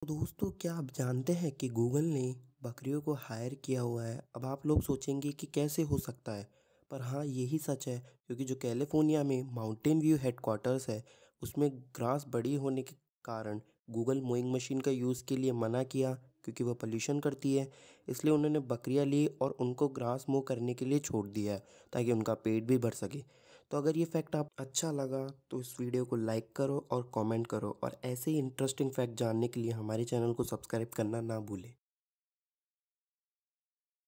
तो दोस्तों क्या आप जानते हैं कि गूगल ने बकरियों को हायर किया हुआ है अब आप लोग सोचेंगे कि कैसे हो सकता है पर हाँ यही सच है क्योंकि जो कैलिफोर्निया में माउंटेन व्यू हेडक्वार्टर्स है उसमें ग्रास बड़ी होने के कारण गूगल मोइंग मशीन का यूज़ के लिए मना किया क्योंकि वह पोल्यूशन करती है इसलिए उन्होंने बकरियाँ ली और उनको ग्रास मो करने के लिए छोड़ दिया ताकि उनका पेट भी भर सके तो अगर ये फैक्ट आप अच्छा लगा तो इस वीडियो को लाइक करो और कमेंट करो और ऐसे ही इंटरेस्टिंग फैक्ट जानने के लिए हमारे चैनल को सब्सक्राइब करना ना भूलें